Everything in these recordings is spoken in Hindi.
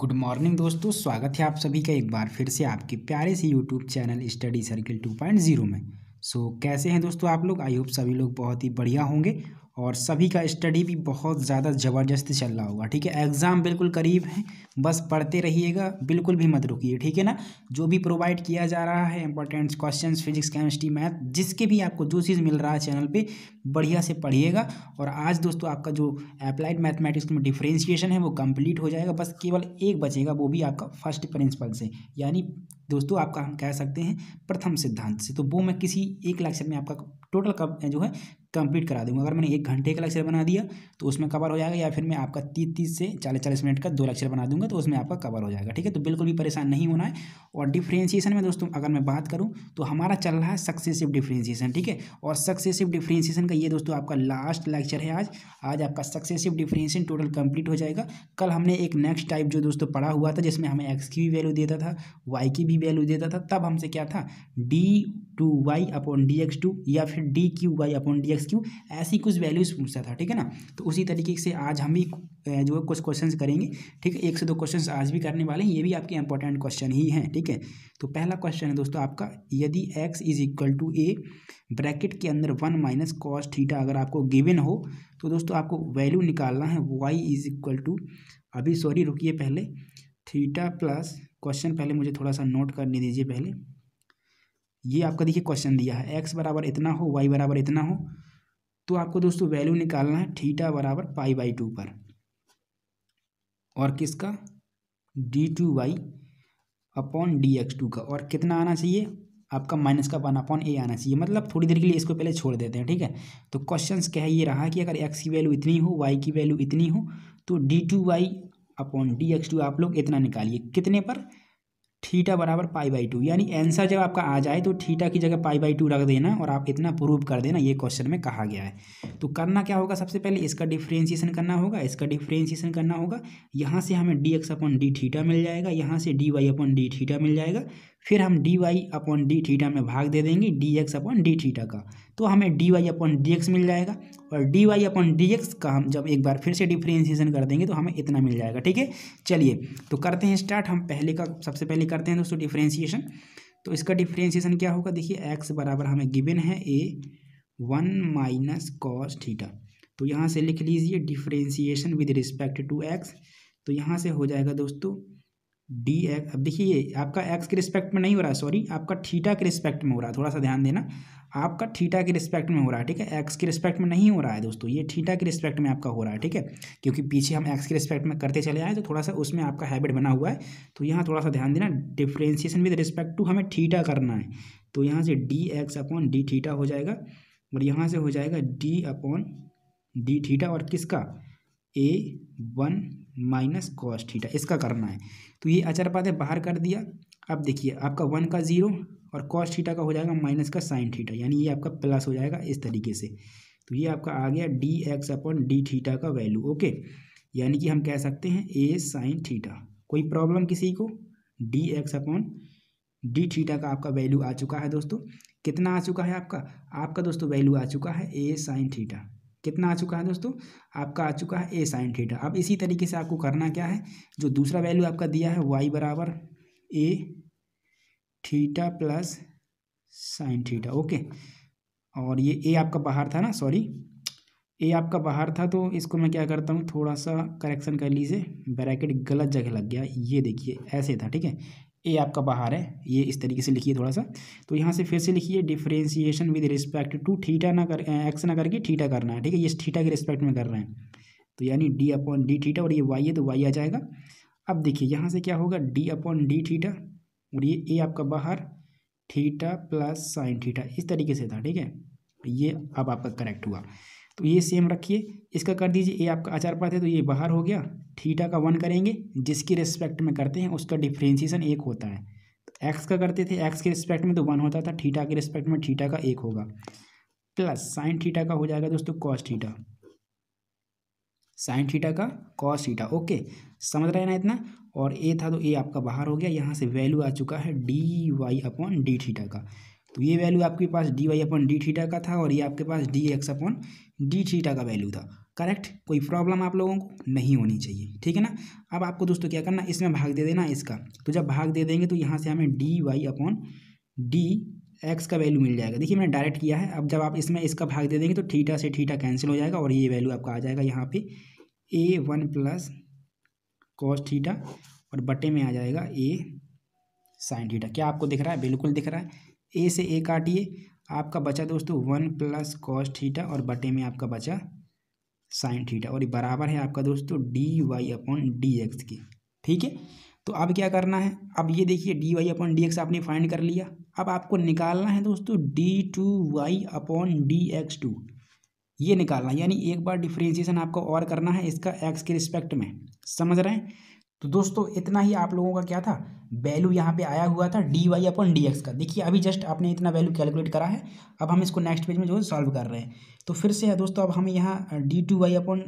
गुड मॉर्निंग दोस्तों स्वागत है आप सभी का एक बार फिर से आपके प्यारे से YouTube channel study circle two point zero में सो so, कैसे हैं दोस्तों आप लोग आई होप सभी लोग बहुत ही बढ़िया होंगे और सभी का स्टडी भी बहुत ज़्यादा ज़बरदस्ती चल रहा होगा ठीक है एग्ज़ाम बिल्कुल करीब है बस पढ़ते रहिएगा बिल्कुल भी मत रुकिए ठीक है ना जो भी प्रोवाइड किया जा रहा है important question physics chemistry math जिसके भी आपको जो चीज़ मिल रहा है चैनल पर बढ़िया से पढ़िएगा और आज दोस्तों आपका जो अप्लाइड मैथमेटिक्स में डिफ्रेंशिएशन है वो कम्प्लीट हो जाएगा बस केवल एक बचेगा वो भी आपका फर्स्ट प्रिंसिपल से यानी दोस्तों आपका हम कह सकते हैं प्रथम सिद्धांत से तो वो मैं किसी एक लेक्चर में आपका टोटल कब जो है कंप्लीट करा दूंगा अगर मैंने एक घंटे का लेक्चर बना दिया तो उसमें कवर हो जाएगा या फिर मैं आपका तीस तीस से चालीस चालीस मिनट का दो लेक्चर बना दूंगा तो उसमें आपका कवर हो जाएगा ठीक है तो बिल्कुल भी परेशान नहीं होना है और डिफ्रेंसिएशन में दोस्तों अगर मैं बात करूँ तो हमारा चल रहा है सक्सेसिव डिफ्रेंसिएशन ठीक है और सक्सेसिव डिफ्रेंसिएशन का ये दोस्तों आपका लास्ट लेक्चर है आज आज आपका सक्सेसिव डिफ्रेंसिएशन टोटल कंप्लीट हो जाएगा कल हमने एक नेक्स्ट टाइप जो दोस्तों पढ़ा हुआ था जिसमें हमें एक्स की भी वैल्यू देता था वाई की भी वैल्यू देता था तब हमसे क्या था D two Y upon D x two या फिर D Q Y upon D X Q ऐसी कुछ वैल्यूज़ पूछता था ठीक है ना तो उसी तरीके से आज हम भी जो है कुछ क्वेश्चंस करेंगे ठीक है एक से दो क्वेश्चंस आज भी करने वाले हैं ये भी आपके इंपॉर्टेंट क्वेश्चन ही हैं ठीक है तो पहला क्वेश्चन है दोस्तों आपका यदि X is equal to A bracket के अंदर वन माइनस कॉस थीटा अगर आपको गिवन हो तो दोस्तों आपको वैल्यू निकालना है वाई इज इक्वल टू अभी सॉरी रुकिए पहले थीटा प्लस क्वेश्चन पहले मुझे थोड़ा सा नोट करने दीजिए पहले ये आपका देखिए क्वेश्चन दिया है एक्स बराबर इतना हो वाई बराबर इतना हो तो आपको दोस्तों वैल्यू निकालना है थीटा बराबर पाई बाई टू पर और किसका d two Y upon D x two का और कितना आना चाहिए आपका माइनस का वन अपॉन ए आना चाहिए मतलब थोड़ी देर के लिए इसको पहले छोड़ देते हैं ठीक है तो क्वेश्चन क्या है ये रहा कि अगर एक्स की वैल्यू इतनी हो वाई की वैल्यू इतनी हो तो d two Y upon D x two आप लोग इतना निकालिए कितने पर थीटा बराबर पाई बाई टू यानी आंसर जब आपका आ जाए तो थीटा की जगह पाई बाई टू रख देना और आप इतना प्रूव कर देना ये क्वेश्चन में कहा गया है तो करना क्या होगा सबसे पहले इसका डिफ्रेंशिएशन करना होगा इसका डिफ्रेंशिएशन करना होगा यहाँ से हमें d x upon d theta मिल जाएगा यहाँ से d y upon d theta मिल जाएगा फिर हम d y upon d theta में भाग दे देंगे d x upon d theta का तो हमें d y upon D x मिल जाएगा और d y upon D x का हम जब एक बार फिर से डिफ्रेंसिएशन कर देंगे तो हमें इतना मिल जाएगा ठीक है चलिए तो करते हैं स्टार्ट हम पहले का सबसे पहले करते हैं दोस्तों डिफ्रेंसिएशन तो इसका डिफ्रेंसिएशन क्या होगा देखिए एक्स बराबर हमें गिविन है a one minus cos theta तो यहाँ से लिख लीजिए differentiation with respect to x तो यहाँ से हो जाएगा दोस्तों डी एक्स अब देखिए आपका एक्स के रिस्पेक्ट में नहीं हो रहा है सॉरी आपका थीटा के रिस्पेक्ट में हो रहा है थोड़ा सा ध्यान देना आपका थीटा के रिस्पेक्ट में हो रहा है ठीक है एक्स के रिस्पेक्ट में नहीं हो रहा है दोस्तों ये थीटा के रिस्पेक्ट में आपका हो रहा है ठीक है क्योंकि पीछे हम एक्स के रिस्पेक्ट में करते चले आए तो थोड़ा सा उसमें आपका हैबिट बना हुआ है तो यहाँ थोड़ा सा ध्यान देना डिफ्रेंसिएशन विद रिस्पेक्ट टू हमें थीटा करना है तो यहाँ से d x upon d theta हो जाएगा और यहाँ से हो जाएगा डी अपॉन डी थीटा और किसका a one minus cos theta इसका करना है तो ये पद है बाहर कर दिया अब देखिए आपका वन का ज़ीरो और कॉस थीटा का हो जाएगा माइनस का साइन थीटा यानी ये आपका प्लस हो जाएगा इस तरीके से तो ये आपका आ गया d x upon d theta का वैल्यू ओके यानी कि हम कह सकते हैं ए साइन थीटा कोई प्रॉब्लम किसी को d x upon d theta का आपका वैल्यू आ चुका है दोस्तों कितना आ चुका है आपका आपका दोस्तों वैल्यू आ चुका है ए साइन थीटा कितना आ चुका है दोस्तों आपका आ चुका है ए साइन थीटा अब इसी तरीके से आपको करना क्या है जो दूसरा वैल्यू आपका दिया है वाई बराबर a theta plus sine theta okay और ये ए आपका बाहर था ना सॉरी ए आपका बाहर था तो इसको मैं क्या करता हूँ थोड़ा सा करेक्शन कर लीजिए ब्रैकेट गलत जगह लग गया ये देखिए ऐसे था ठीक है ए आपका बाहर है ये इस तरीके से लिखिए थोड़ा सा तो यहाँ से फिर से लिखिए differentiation with respect to theta ना कर एक्स ना करके ठीटा करना है ठीक है ये ठीटा के रिस्पेक्ट में कर रहे हैं तो यानी डी अपॉन डी ठीठा और ये वाई है तो वाई आ जाएगा अब देखिए यहाँ से क्या होगा डी अपॉन डी ठीटा और ये ए आपका बाहर ठीटा प्लस साइन ठीठा इस तरीके से था ठीक है ये अब आपका करेक्ट हुआ तो ये सेम रखिए इसका कर दीजिए ये आपका अचार पद है तो ये बाहर हो गया थीटा का वन करेंगे जिसकी रिस्पेक्ट में करते हैं उसका डिफ्रेंसीसन एक होता है तो एक्स का करते थे एक्स के रिस्पेक्ट में तो वन होता था थीटा के रिस्पेक्ट में थीटा का एक होगा प्लस साइन थीटा का हो जाएगा दोस्तों कॉस थीटा साइन थीटा का कॉस थीटा ओके समझ रहे ना इतना और ए था तो ए आपका बाहर हो गया यहाँ से वैल्यू आ चुका है d y upon d theta का तो ये वैल्यू आपके पास d y upon d theta का था और ये आपके पास d x upon d theta का वैल्यू था करेक्ट कोई प्रॉब्लम आप लोगों को नहीं होनी चाहिए ठीक है ना अब आपको दोस्तों क्या करना इसमें भाग दे देना इसका तो जब भाग दे देंगे तो यहाँ से हमें d y upon D x का वैल्यू मिल जाएगा देखिए मैंने डायरेक्ट किया है अब जब आप इसमें इसका भाग दे देंगे तो थीटा से थीटा कैंसिल हो जाएगा और ये वैल्यू आपका आ जाएगा यहाँ पे a one plus cos theta और बटे में आ जाएगा ए साइन थीटा क्या आपको दिख रहा है बिल्कुल दिख रहा है ए से ए काटिए आपका बचा दोस्तों वन प्लस कॉस थीटा और बटे में आपका बचा साइन थीटा और ये बराबर है आपका दोस्तों d y upon D x की ठीक है तो अब क्या करना है अब ये देखिए d y upon D x आपने फाइंड कर लिया अब आपको निकालना है दोस्तों d two Y upon D x two ये निकालना यानी एक बार डिफ्रेंसिएशन आपको और करना है इसका एक्स के रिस्पेक्ट में समझ रहे हैं तो दोस्तों इतना ही आप लोगों का क्या था वैल्यू यहाँ पे आया हुआ था d y upon d x का देखिए अभी जस्ट आपने इतना वैल्यू कैलकुलेट करा है अब हम इसको नेक्स्ट पेज में जो है सॉल्व कर रहे हैं तो फिर से है दोस्तों अब हमें यहाँ d two y upon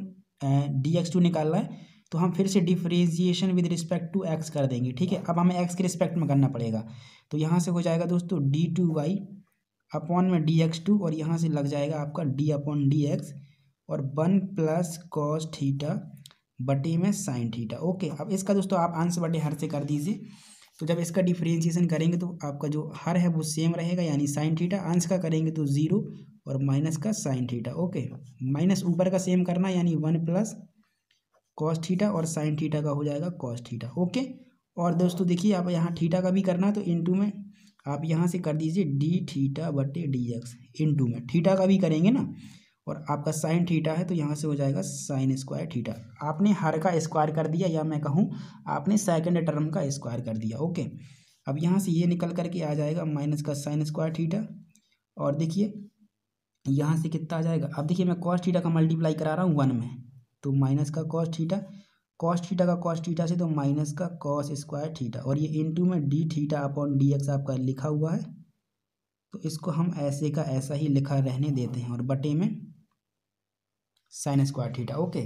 d x two निकालना है तो हम फिर से differentiation with respect to x कर देंगे ठीक है अब हमें एक्स के रिस्पेक्ट में करना पड़ेगा तो यहाँ से हो जाएगा दोस्तों डी टू वाई अपॉन में डी एक्स टू और यहाँ से लग जाएगा आपका डी अपॉन डी एक्स और वन प्लस कॉस थीटा बटे में साइन थीटा ओके अब इसका दोस्तों आप अंश बटे हर से कर दीजिए तो जब इसका डिफ्रेंशिएशन करेंगे तो आपका जो हर है वो सेम रहेगा यानी साइन थीटा अंश का करेंगे तो ज़ीरो और माइनस का साइन थीटा ओके माइनस ऊपर का सेम करना यानी वन प्लस कॉस थीटा और साइन थीटा का हो जाएगा कॉस थीटा ओके और दोस्तों देखिए आप यहाँ थीटा का भी करना है तो इनटू में आप यहाँ से कर दीजिए डी थीटा बटे डी एक्स टू में थीटा का भी करेंगे ना और आपका साइन थीटा है तो यहाँ से हो जाएगा साइन स्क्वायर थीटा आपने हर का स्क्वायर कर दिया या मैं कहूँ आपने सेकेंड टर्म का स्क्वायर कर दिया ओके अब यहाँ से ये निकल करके आ जाएगा माइनस का साइन स्क्वायर थीटा और देखिए यहाँ से कितना आ जाएगा अब देखिए मैं कॉस थीटा का मल्टीप्लाई करा रहा हूँ वन में तो माइनस का कॉस थीटा कॉस थीटा का कॉस थीटा से तो माइनस का कॉस स्क्वायर थीटा और ये इनटू में d theta upon D x आपका लिखा हुआ है तो इसको हम ऐसे का ऐसा ही लिखा रहने देते हैं और बटे में साइन स्क्वायर थीटा ओके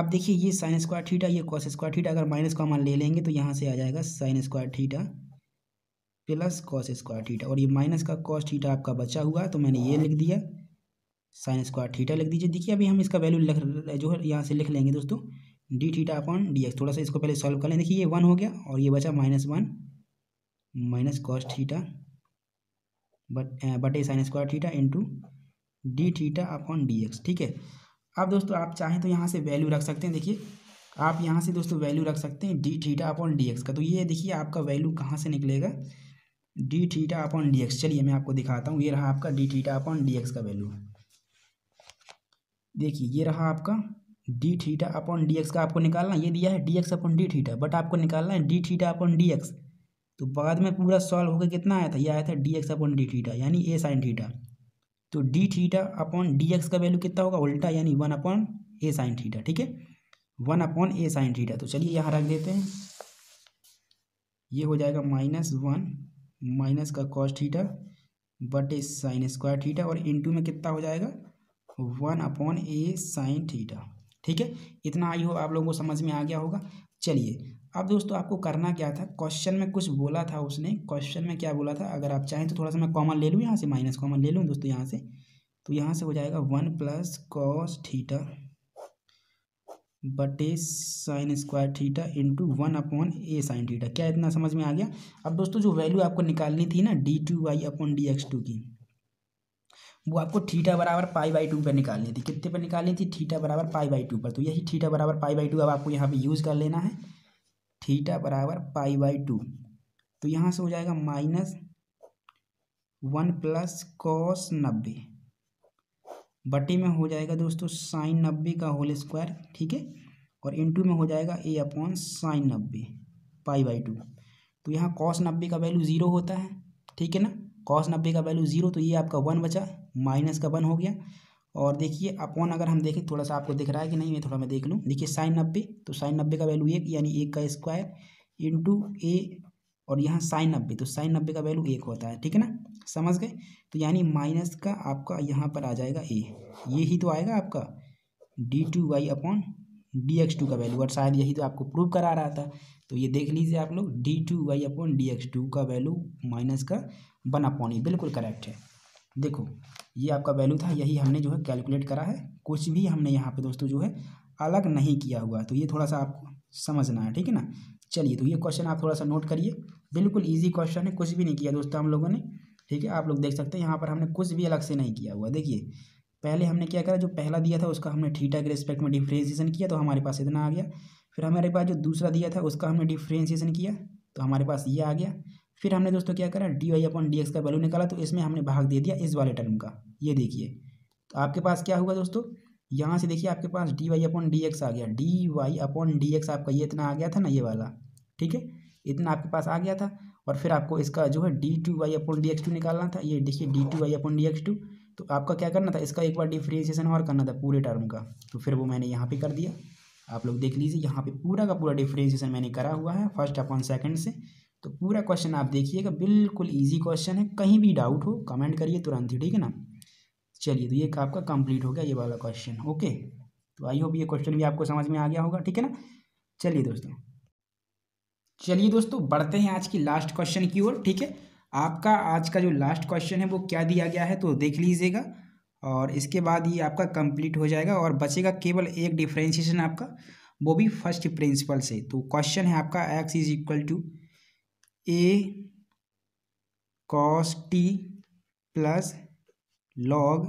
अब देखिए ये साइन स्क्वायर थीटा ये कॉस स्क्वायर थीटा अगर माइनस कॉमन ले लेंगे तो यहाँ से आ जाएगा sine square theta plus cos square theta और ये माइनस का कॉस थीटा आपका बचा हुआ तो मैंने ये लिख दिया साइन स्क्वायर थीटा लिख दीजिए देखिए अभी हम इसका वैल्यू लिख जो है यहाँ से लिख लेंगे दोस्तों d theta upon D x थोड़ा सा इसको पहले सॉल्व कर लें देखिए ये वन हो गया और ये बचा minus one minus cos theta but eh, बटे sine square theta into d theta upon D x ठीक है अब दोस्तों आप चाहें तो यहाँ से वैल्यू रख सकते हैं देखिए आप यहाँ से दोस्तों वैल्यू रख सकते हैं d theta upon D x का तो ये देखिए आपका वैल्यू कहाँ से निकलेगा d theta upon D x चलिए मैं आपको दिखाता हूँ ये रहा आपका d theta upon D x का वैल्यू देखिए ये रहा आपका d theta upon D x का आपको निकालना ये दिया है d x upon d theta but आपको निकालना है d theta upon D x तो बाद में पूरा सॉल्व होकर कितना आया था ये आया था d x upon d theta यानी ए साइन थीटा तो d theta upon D x का वैल्यू कितना होगा उल्टा यानी one upon a sine theta ठीक है one upon a sine theta तो चलिए यहाँ रख देते हैं ये हो जाएगा माइनस वन माइनस का कॉस थीटा बटे साइन स्क्वायर थीटा और इनटू में कितना हो जाएगा one upon a sine theta ठीक है इतना आई हो आप लोगों को समझ में आ गया होगा चलिए अब दोस्तों आपको करना क्या था क्वेश्चन में कुछ बोला था उसने क्वेश्चन में क्या बोला था अगर आप चाहें तो थोड़ा सा मैं कॉमन ले लूँ यहाँ से माइनस कॉमन ले लूँ दोस्तों यहाँ से तो यहाँ से हो जाएगा वन प्लस कॉस थीटा बटे sine square theta into one upon a sine theta क्या इतना समझ में आ गया अब दोस्तों जो वैल्यू आपको निकालनी थी ना d two Y upon D x two की वो आपको थीटा बराबर पाई बाई टू पर निकालनी थी कितने पर निकालनी थी थीटा बराबर पाई बाई टू पर तो यही थीटा बराबर पाई बाई टू अब आपको यहाँ पे यूज़ कर लेना है थीटा बराबर पाई बाई टू तो यहाँ से हो जाएगा माइनस वन प्लस कॉस नब्बे बटी में हो जाएगा दोस्तों साइन नब्बे का होल स्क्वायर ठीक है और इनटू में हो जाएगा ए अपॉन साइन नब्बे पाई बाई टू तो यहाँ कॉस नब्बे का वैल्यू ज़ीरो होता है ठीक है ना कॉस नब्बे का वैल्यू ज़ीरो तो ये आपका वन बचा माइनस का वन हो गया और देखिए अपॉन अगर हम देखें थोड़ा सा आपको दिख रहा है कि नहीं मैं थोड़ा मैं देख लूँ देखिए साइन नब्बे तो साइन नब्बे का वैल्यू एक यानी एक का स्क्वायर इंटू ए और यहाँ साइन नब्बे तो साइन नब्बे का वैल्यू एक होता है ठीक है ना समझ गए तो यानी माइनस का आपका यहाँ पर आ जाएगा ए ये ही तो आएगा आपका d two Y upon D x two का वैल्यू और शायद यही तो आपको प्रूव करा रहा था तो ये देख लीजिए आप लोग d two Y upon D x two का वैल्यू माइनस का वन अपॉन ई बिल्कुल करेक्ट है देखो ये आपका वैल्यू था यही हमने जो है कैलकुलेट करा है कुछ भी हमने यहाँ पे दोस्तों जो है अलग नहीं किया हुआ तो ये थोड़ा सा आपको समझना है ठीक है ना चलिए तो ये क्वेश्चन आप थोड़ा सा नोट करिए बिल्कुल ईजी क्वेश्चन है कुछ भी नहीं किया दोस्तों हम लोगों ने ठीक है आप लोग देख सकते हैं यहाँ पर हमने कुछ भी अलग से नहीं किया हुआ देखिए पहले हमने क्या करा जो पहला दिया था उसका हमने थीटा के रिस्पेक्ट में डिफ्रेंसिएशन किया तो हमारे पास इतना आ गया फिर हमारे पास जो दूसरा दिया था उसका हमने डिफ्रेंसिएशन किया तो हमारे पास ये आ गया फिर हमने दोस्तों क्या करा d y upon D x का वैल्यू निकाला तो इसमें हमने भाग दे दिया इस वाले टर्म का ये देखिए तो आपके पास क्या हुआ दोस्तों यहाँ से देखिए आपके पास d y upon D x आ गया d y upon D x आपका ये इतना आ गया था ना ये वाला ठीक है इतना आपके पास आ गया था और फिर आपको इसका जो है d two Y upon D x two निकालना था ये देखिए d two Y upon D x two तो आपका क्या करना था इसका एक बार डिफ्रेंशिएशन और करना था पूरे टर्म का तो फिर वो मैंने यहाँ पे कर दिया आप लोग देख लीजिए यहाँ पे पूरा का पूरा डिफ्रेंशिएशन मैंने करा हुआ है फर्स्ट अपॉन सेकेंड से तो पूरा क्वेश्चन आप देखिएगा बिल्कुल ईजी क्वेश्चन है कहीं भी डाउट हो कमेंट करिए तुरंत ही ठीक है ना चलिए तो ये आपका कंप्लीट हो गया ये वाला क्वेश्चन ओके तो आई होप ये क्वेश्चन भी आपको समझ में आ गया होगा ठीक है ना चलिए दोस्तों चलिए दोस्तों बढ़ते हैं आज की लास्ट क्वेश्चन की ओर ठीक है आपका आज का जो लास्ट क्वेश्चन है वो क्या दिया गया है तो देख लीजिएगा और इसके बाद ये आपका कंप्लीट हो जाएगा और बचेगा केवल एक डिफ्रेंशिएशन आपका वो भी फर्स्ट प्रिंसिपल से तो क्वेश्चन है आपका x is equal to a cos t plus log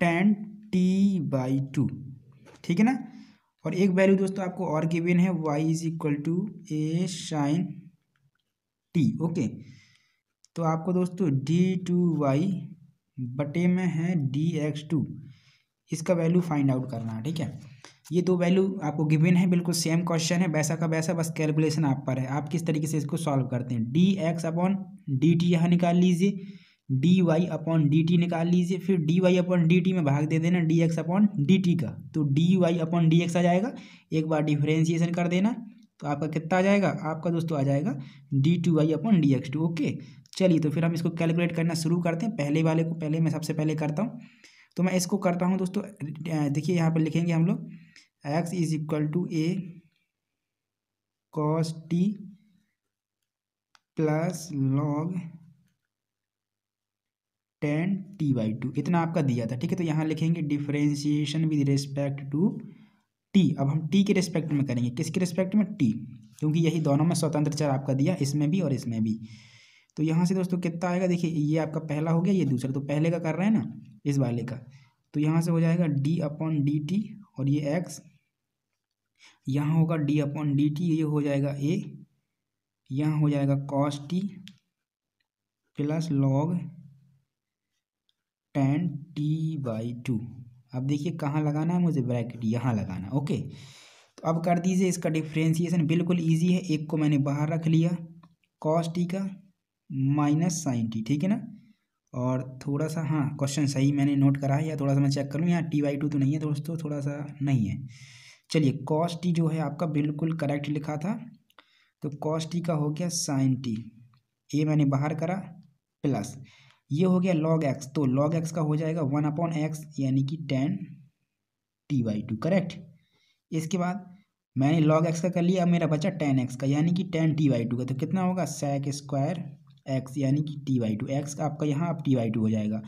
tan t by two ठीक है ना और एक वैल्यू दोस्तों आपको और गिवन है y is equal to a sine t okay तो आपको दोस्तों डी टू वाई बटे में है डी एक्स टू इसका वैल्यू फाइंड आउट करना है ठीक है ये दो वैल्यू आपको गिवन है बिल्कुल सेम क्वेश्चन है वैसा का वैसा बस कैलकुलेशन आप पर है आप किस तरीके से इसको सॉल्व करते हैं d x upon d t यहाँ निकाल लीजिए d y upon d t निकाल लीजिए फिर d y upon d t में भाग दे देना d x upon d t का तो d y upon D x आ जाएगा एक बार डिफ्रेंशिएशन कर देना तो आपका कितना आ जाएगा आपका दोस्तों आ जाएगा d two Y upon D x two okay चलिए तो फिर हम इसको कैलकुलेट करना शुरू करते हैं पहले वाले को पहले मैं सबसे पहले करता हूँ तो मैं इसको करता हूँ दोस्तों देखिए यहाँ पर लिखेंगे हम लोग x is equal to a cos t plus log tan t by two इतना आपका दिया था ठीक है तो यहाँ लिखेंगे differentiation with respect to t अब हम टी के रिस्पेक्ट में करेंगे किसके रिस्पेक्ट में टी क्योंकि यही दोनों में स्वतंत्र चर आपका दिया इसमें भी और इसमें भी तो यहाँ से दोस्तों कितना आएगा देखिए ये आपका पहला हो गया ये दूसरा तो पहले का कर रहे हैं ना इस वाले का तो यहाँ से हो जाएगा डी अपॉन डी टी और ये एक्स यहाँ होगा डी अपॉन डी टी ये हो जाएगा ए यहाँ हो जाएगा cos t plus log tan t by two अब देखिए कहाँ लगाना है मुझे ब्रैकेट यहाँ लगाना ओके तो अब कर दीजिए इसका डिफ्रेंसीसन बिल्कुल ईजी है एक को मैंने बाहर रख लिया कॉस टी का माइनस साइन टी ठीक है ना और थोड़ा सा हाँ क्वेश्चन सही मैंने नोट करा है या थोड़ा सा मैं चेक करूँ यहाँ टी बाई टू तो नहीं है दोस्तों थोड़ा सा नहीं है चलिए कॉस टी जो है आपका बिल्कुल करेक्ट लिखा था तो कॉस टी का हो गया साइन टी ए मैंने बाहर करा प्लस ये हो गया लॉग एक्स तो लॉग एक्स का हो जाएगा वन अपॉन एक्स यानी कि tan t by two correct इसके बाद मैंने लॉग एक्स का कर लिया अब मेरा बचा टेन एक्स का यानी कि टेन टी बाई टू का तो कितना होगा सेक स्क्वायर एक्स यानी कि टी बाई टू एक्स आपका यहाँ अब टी बाई टू हो जाएगा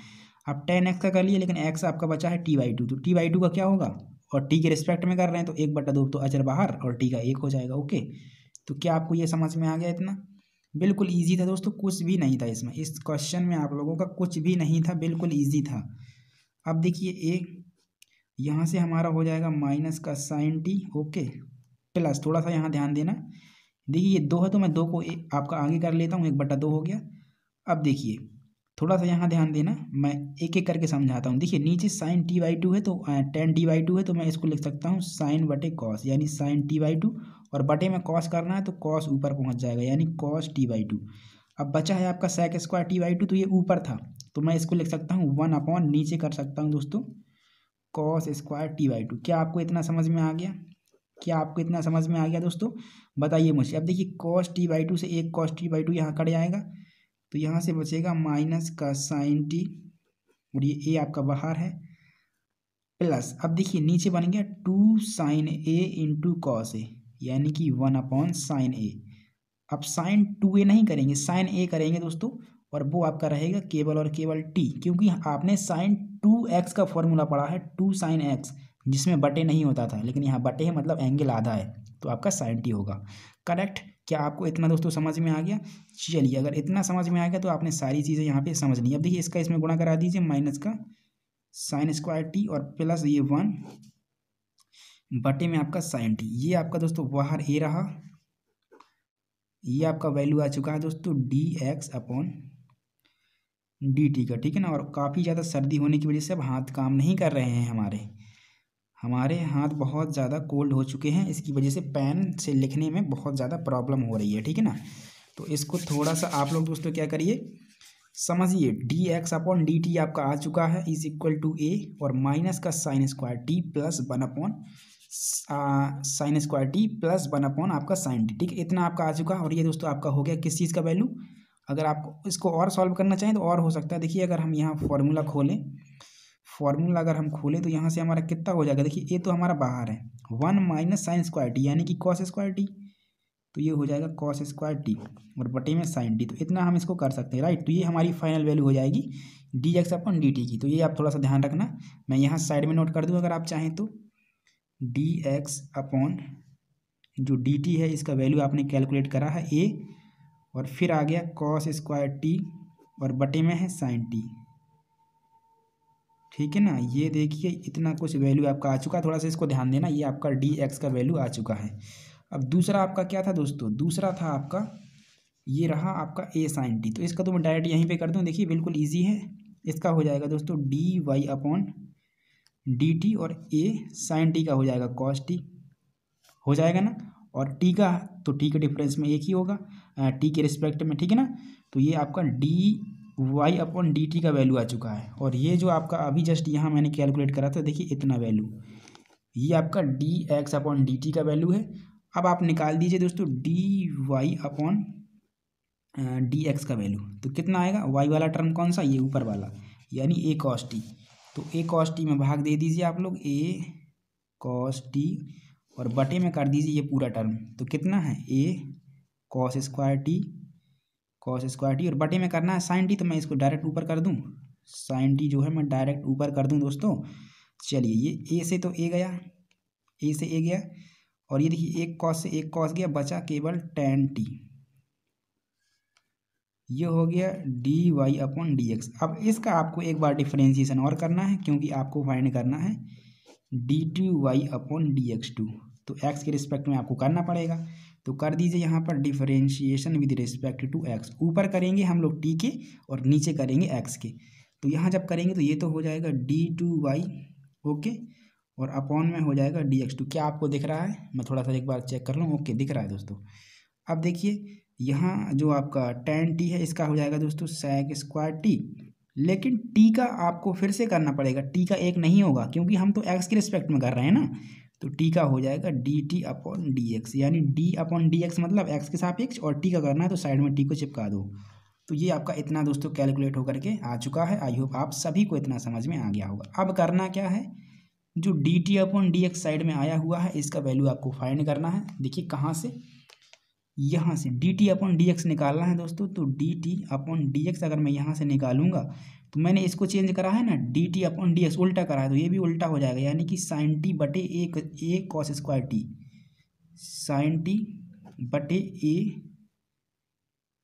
अब टेन एक्स का कर लिया लेकिन एक्स आपका बचा है टी बाई टू तो टी बाई टू का क्या होगा और टी के रिस्पेक्ट में कर रहे हैं तो एक बटा दो तो अचर बाहर और टी का एक हो जाएगा ओके तो क्या आपको ये समझ में आ गया इतना बिल्कुल ईजी था दोस्तों कुछ भी नहीं था इसमें इस क्वेश्चन में आप लोगों का कुछ भी नहीं था बिल्कुल ईजी था अब देखिए एक यहाँ से हमारा हो जाएगा माइनस का साइन टी ओके प्लस थोड़ा सा यहाँ ध्यान देना देखिए ये दो है तो मैं दो को ए, आपका आगे कर लेता हूँ एक बटा दो हो गया अब देखिए थोड़ा सा यहाँ ध्यान देना मैं एक एक करके समझाता हूँ देखिए नीचे साइन टी बाई टू है तो टेन टी बाई टू है तो मैं इसको लिख सकता हूँ साइन बटे कॉस यानी साइन टी बाई टू और बटे में कॉस करना है तो कॉस ऊपर पहुँच जाएगा यानी कॉस टी बाई टू अब बचा है आपका sec square t by two तो ये ऊपर था तो मैं इसको लिख सकता हूँ वन अपॉन नीचे कर सकता हूँ दोस्तों cos square t by two क्या आपको इतना समझ में आ गया क्या आपको इतना समझ में आ गया दोस्तों बताइए मुझे अब देखिए कॉस टी बाई टू से एक कॉस टी बाई टू यहाँ कट जाएगा तो यहाँ से बचेगा माइनस का साइन टी और ये ए आपका बाहर है प्लस अब देखिए नीचे बन गया two sine a into cos a यानी कि वन अपॉन साइन ए अब साइन टू ए नहीं करेंगे साइन ए करेंगे दोस्तों और वो आपका रहेगा केवल और केवल टी क्योंकि आपने साइन टू एक्स का फॉर्मूला पढ़ा है टू साइन एक्स जिसमें बटे नहीं होता था लेकिन यहाँ बटे है मतलब एंगल आधा है तो आपका साइन टी होगा करेक्ट क्या आपको इतना दोस्तों समझ में आ गया चलिए अगर इतना समझ में आ गया तो आपने सारी चीज़ें यहाँ पे समझ ली अब देखिए इसका इसमें गुणा करा दीजिए माइनस का साइन स्क्वायर टी और प्लस ये वन बटे में आपका साइन टी ये आपका दोस्तों बाहर ए रहा ये आपका वैल्यू आ चुका है दोस्तों d x upon d t का ठीक है ना और काफ़ी ज़्यादा सर्दी होने की वजह से अब हाथ काम नहीं कर रहे हैं हमारे हमारे हाथ बहुत ज़्यादा कोल्ड हो चुके हैं इसकी वजह से पेन से लिखने में बहुत ज़्यादा प्रॉब्लम हो रही है ठीक है ना तो इसको थोड़ा सा आप लोग दोस्तों क्या करिए समझिए d x upon d t आपका आ चुका है इज इक्वल टू ए और माइनस का sine square t plus one upon sine square t plus one upon आपका साइन टी ठीक है इतना आपका आ चुका है और ये दोस्तों आपका हो गया किस चीज़ का वैल्यू अगर आप इसको और सॉल्व करना चाहें तो और हो सकता है देखिए अगर हम यहाँ फॉर्मूला खोलें फॉर्मूला अगर हम खोलें तो यहाँ से हमारा कितना हो जाएगा देखिए ये तो हमारा बाहर है one minus sine square t यानी कि कॉस स्क्वायर टी तो ये हो जाएगा कॉस स्क्वायर टी और बटे में साइन डी तो इतना हम इसको कर सकते हैं राइट तो ये हमारी फाइनल वैल्यू हो जाएगी d x upon d t की तो ये आप थोड़ा सा ध्यान रखना मैं यहाँ साइड में नोट कर दूँ अगर आप चाहें तो डी एक्स अपॉन जो डी टी है इसका वैल्यू आपने कैलकुलेट करा है ए और फिर आ गया कॉस स्क्वायर टी और बटे में है साइन टी ठीक है ना ये देखिए इतना कुछ वैल्यू आपका आ चुका है थोड़ा सा इसको ध्यान देना ये आपका डी एक्स का वैल्यू आ चुका है अब दूसरा आपका क्या था दोस्तों दूसरा था आपका ये रहा आपका ए साइन टी तो इसका तो मैं डायरेक्ट यहीं पे कर दूँ देखिए बिल्कुल ईजी है इसका हो जाएगा दोस्तों d y upon d t और ए साइन टी का हो जाएगा कॉस टी हो जाएगा ना और टी का तो टी के डिफरेंस में एक ही होगा टी के रिस्पेक्ट में ठीक है ना तो ये आपका d y upon d t का वैल्यू आ चुका है और ये जो आपका अभी जस्ट यहाँ मैंने कैलकुलेट करा था देखिए इतना वैल्यू ये आपका d x upon d t का वैल्यू है अब आप निकाल दीजिए दोस्तों d y upon D x का वैल्यू तो कितना आएगा वाई वाला टर्म कौन सा ये ऊपर वाला यानी ए कॉस टी तो ए कॉस टी में भाग दे दीजिए आप लोग ए कॉस टी और बटे में कर दीजिए ये पूरा टर्म तो कितना है a cos square t cos square t और बटे में करना है साइन टी तो मैं इसको डायरेक्ट ऊपर कर दूँ साइन टी जो है मैं डायरेक्ट ऊपर कर दूँ दोस्तों चलिए ये ए से तो ए गया ए से ए गया और ये देखिए एक कॉस से एक कॉस गया बचा केवल टेन टी ये हो गया d y upon D x अब इसका आपको एक बार डिफ्रेंसिएशन और करना है क्योंकि आपको फाइंड करना है d two Y upon D x two तो एक्स के रिस्पेक्ट में आपको करना पड़ेगा तो कर दीजिए यहाँ पर differentiation with respect to x ऊपर करेंगे हम लोग टी के और नीचे करेंगे एक्स के तो यहाँ जब करेंगे तो ये तो हो जाएगा डी टू वाई ओके और अपॉन में हो जाएगा डी एक्स टू क्या आपको दिख रहा है मैं थोड़ा सा एक बार चेक कर लूँ ओके दिख रहा है दोस्तों अब देखिए यहाँ जो आपका टेन टी है इसका हो जाएगा दोस्तों सैक स्क्वायर टी लेकिन टी का आपको फिर से करना पड़ेगा टी का एक नहीं होगा क्योंकि हम तो एक्स के रिस्पेक्ट में कर रहे हैं ना तो टी का हो जाएगा d t upon D x यानी डी अपॉन डी एक्स मतलब एक्स के सापेक्ष और टी का करना है तो साइड में टी को चिपका दो तो ये आपका इतना दोस्तों कैलकुलेट होकर के आ चुका है आई होप आप सभी को इतना समझ में आ गया होगा अब करना क्या है जो d t upon D x side में आया हुआ है इसका वैल्यू आपको फाइंड करना है देखिए कहाँ से यहाँ से d t upon D x निकालना है दोस्तों तो d t upon D x अगर मैं यहाँ से निकालूंगा तो मैंने इसको चेंज करा है ना d t upon D x उल्टा करा है तो ये भी उल्टा हो जाएगा यानी कि साइन टी बटे a a cos square t sine t बटे ए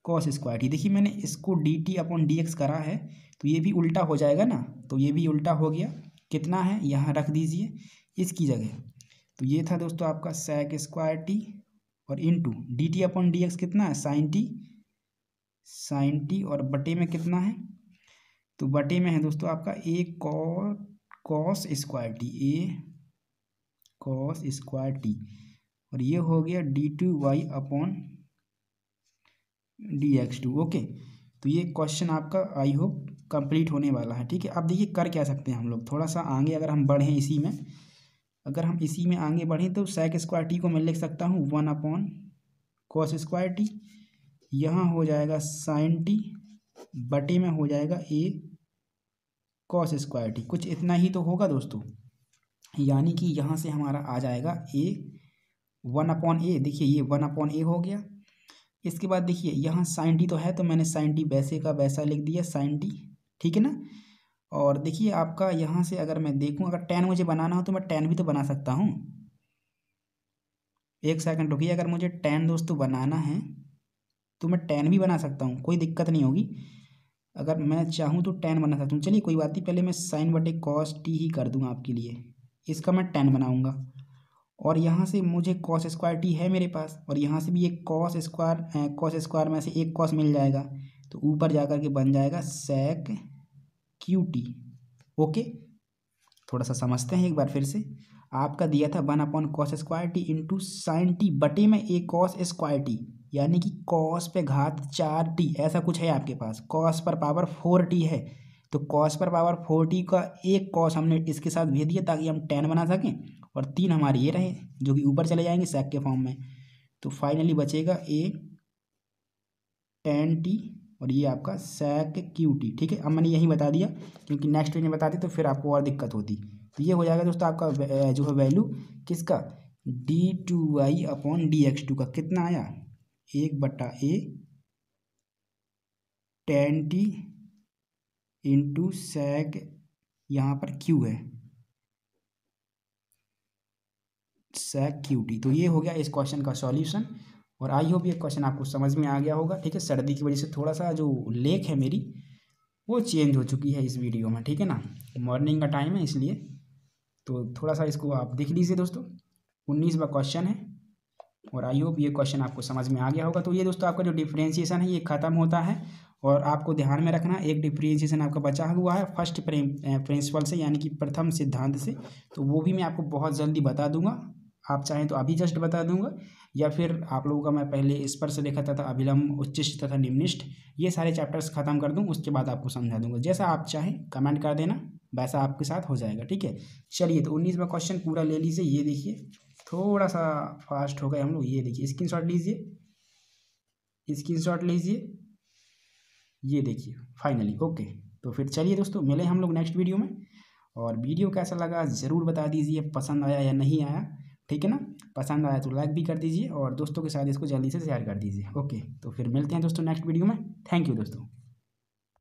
कॉस स्क्वायर टी देखिए मैंने इसको d t upon D x करा है तो ये भी उल्टा हो जाएगा ना तो ये भी उल्टा हो गया कितना है यहाँ रख दीजिए इसकी जगह तो ये था दोस्तों आपका सैक स्क्वायर टी और into d t upon D x कितना है साइन टी साइन टी और बटे में कितना है तो बटे में है दोस्तों आपका a cos square t a cos square t और ये हो गया d two Y upon D x two okay तो ये क्वेश्चन आपका आई होप कंप्लीट होने वाला है ठीक है अब देखिए कर क्या सकते हैं हम लोग थोड़ा सा आगे अगर हम बढ़ें इसी में अगर हम इसी में आगे बढ़ें तो सेक स्क्वायर टी को मैं लिख सकता हूँ one upon cos square t यहाँ हो जाएगा साइन टी बटे में हो जाएगा ए कॉस स्क्वायर टी कुछ इतना ही तो होगा दोस्तों यानी कि यहाँ से हमारा आ जाएगा ए वन अपॉन ए देखिए ये वन अपॉन ए हो गया इसके बाद देखिए यहाँ साइन टी तो है तो मैंने साइन टी वैसे का वैसा लिख दिया साइन टी ठीक है ना और देखिए आपका यहाँ से अगर मैं देखूँ अगर टेन मुझे बनाना हो तो मैं टेन भी तो बना सकता हूँ एक सेकंड रुकिए अगर मुझे टेन दोस्तों बनाना है तो मैं टेन भी बना सकता हूँ कोई दिक्कत नहीं होगी अगर मैं चाहूँ तो टेन बना सकता हूँ चलिए कोई बात नहीं पहले मैं साइन बटे कॉस टी ही कर दूँगा आपके लिए इसका मैं टेन बनाऊँगा और यहाँ से मुझे कॉस स्क्वायर टी है मेरे पास और यहाँ से भी एक कॉस स्क्वायर कॉस स्क्वायर में से एक कॉस मिल जाएगा तो ऊपर जा कर के बन जाएगा सेक क्यू टी ओके थोड़ा सा समझते हैं एक बार फिर से आपका दिया था one upon cos square t into sine t बटे में ए कॉस स्क्वायर टी यानी कि कॉस पे घात चार टी ऐसा कुछ है आपके पास कॉस पर पावर फोर टी है तो कॉस पर पावर फोर टी का एक कॉस हमने इसके साथ भेज दिया ताकि हम टेन बना सकें और तीन हमारे ये रहे जो कि ऊपर चले जाएंगे सेक के फॉर्म में तो फाइनली बचेगा ए टेन टी और ये आपका सैक क्यू टी ठीक है अब मैंने यही बता दिया क्योंकि नेक्स्ट वीडियो बता दी तो फिर आपको और दिक्कत होती तो ये हो जाएगा दोस्तों आपका जो है वैल्यू किसका d two Y upon D x two का कितना आया एक बटा a tan t into sec यहाँ पर क्यू है सैग क्यू टी तो ये हो गया इस क्वेश्चन का सॉल्यूशन और आई होप ये क्वेश्चन आपको समझ में आ गया होगा ठीक है सर्दी की वजह से थोड़ा सा जो लेख है मेरी वो चेंज हो चुकी है इस वीडियो में ठीक है ना मॉर्निंग का टाइम है इसलिए तो थोड़ा सा इसको आप देख लीजिए दोस्तों उन्नीसवा क्वेश्चन है और आई होप ये क्वेश्चन आपको समझ में आ गया होगा तो ये दोस्तों आपका जो डिफ्रेंशिएशन है ये खत्म होता है और आपको ध्यान में रखना एक डिफ्रेंशिएशन आपका बचा हुआ है फर्स्ट प्रिंसिपल से यानी कि प्रथम सिद्धांत से तो वो भी मैं आपको बहुत जल्दी बता दूंगा आप चाहें तो अभी जस्ट बता दूंगा या फिर आप लोगों का मैं पहले स्पर्श रेखा तथा अभिलम्ब उच्चिष्ट तथा निम्निष्ट ये सारे चैप्टर्स खत्म कर दूँ उसके बाद आपको समझा दूंगा जैसा आप चाहें कमेंट कर देना वैसा आपके साथ हो जाएगा ठीक है चलिए तो उन्नीसवा क्वेश्चन पूरा ले लीजिए ये देखिए थोड़ा सा फास्ट हो गए हम लोग ये देखिए स्क्रीन शॉट लीजिए स्क्रीन शॉट लीजिए ये देखिए फाइनली ओके तो फिर चलिए दोस्तों मिले हम लोग नेक्स्ट वीडियो में और वीडियो कैसा लगा ज़रूर बता दीजिए पसंद आया या नहीं आया ठीक है ना पसंद आया तो लाइक भी कर दीजिए और दोस्तों के साथ इसको जल्दी से शेयर कर दीजिए ओके तो फिर मिलते हैं दोस्तों नेक्स्ट वीडियो में थैंक यू दोस्तों